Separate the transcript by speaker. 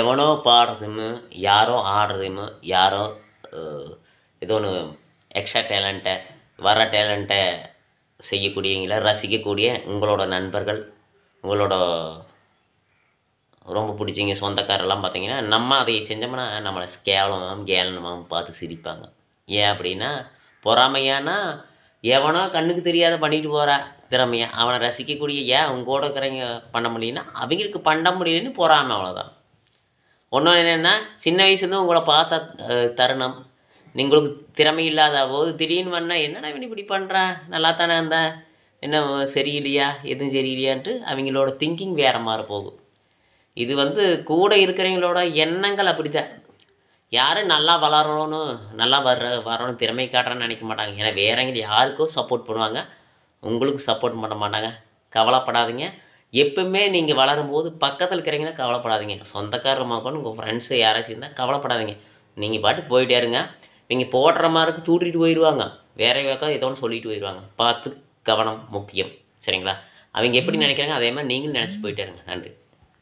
Speaker 1: எவனோ பாடுறதுன்னு யாரோ ஆடுறதுன்னு யாரோ ஏதோ ஒன்று எக்ஸ்ட்ரா டேலண்ட்டை வர டேலண்ட்டை செய்யக்கூடியவங்கள ரசிக்கக்கூடிய உங்களோட நண்பர்கள் உங்களோட ரொம்ப பிடிச்சிங்க சொந்தக்காரெல்லாம் பார்த்தீங்கன்னா நம்ம அதை செஞ்சோம்னா நம்மளை கேவலமாகவும் கேலனமாகவும் பார்த்து சிரிப்பாங்க ஏன் அப்படின்னா பொறாமையானா எவனோ கண்ணுக்கு தெரியாத பண்ணிட்டு போகிறா திறமையாக அவனை ரசிக்கக்கூடிய ஏன் உங்களோட இருக்கிறவங்க பண்ண முடியலன்னா அவங்களுக்கு பண்ண முடியலன்னு பொறாமை அவ்வளோதான் ஒன்றும் என்னென்னா சின்ன வயசுலேருந்து உங்களை பார்த்த தருணம் நீங்களுக்கு திறமை இல்லாத போது திடீர்னு வந்தால் என்னடா இப்படி பண்ணுறேன் நல்லா தானே இருந்தேன் என்ன சரியில்லையா எதுவும் சரியில்லையான்ட்டு அவங்களோட திங்கிங் வேறு மாதிரி போகும் இது வந்து கூட இருக்கிறவங்களோட எண்ணங்கள் அப்படி தான் யாரும் நல்லா வளரணும்னு நல்லா வர்ற வரணும் திறமை காட்டுறேன்னு நினைக்க மாட்டாங்க ஏன்னா வேறவங்க யாருக்கும் சப்போர்ட் பண்ணுவாங்க உங்களுக்கு சப்போர்ட் பண்ண மாட்டாங்க கவலைப்படாதீங்க எப்பவுமே நீங்கள் வளரும்போது பக்கத்தில் இருக்கிறீங்கன்னா கவலைப்படாதீங்க சொந்தக்காரமாக கூட உங்கள் ஃப்ரெண்ட்ஸு யாராச்சும் இருந்தால் கவலைப்படாதீங்க நீங்கள் பாட்டு போயிட்டே இருங்க நீங்கள் போடுற மாதிரி தூட்டிட்டு போயிடுவாங்க வேற பக்கம் ஏதோ ஒன்று சொல்லிட்டு போயிடுவாங்க பார்த்து கவனம் முக்கியம் சரிங்களா அவங்க எப்படி நினைக்கிறாங்க அதே மாதிரி நீங்களும் நினச்சி போயிட்டே இருங்க நன்றி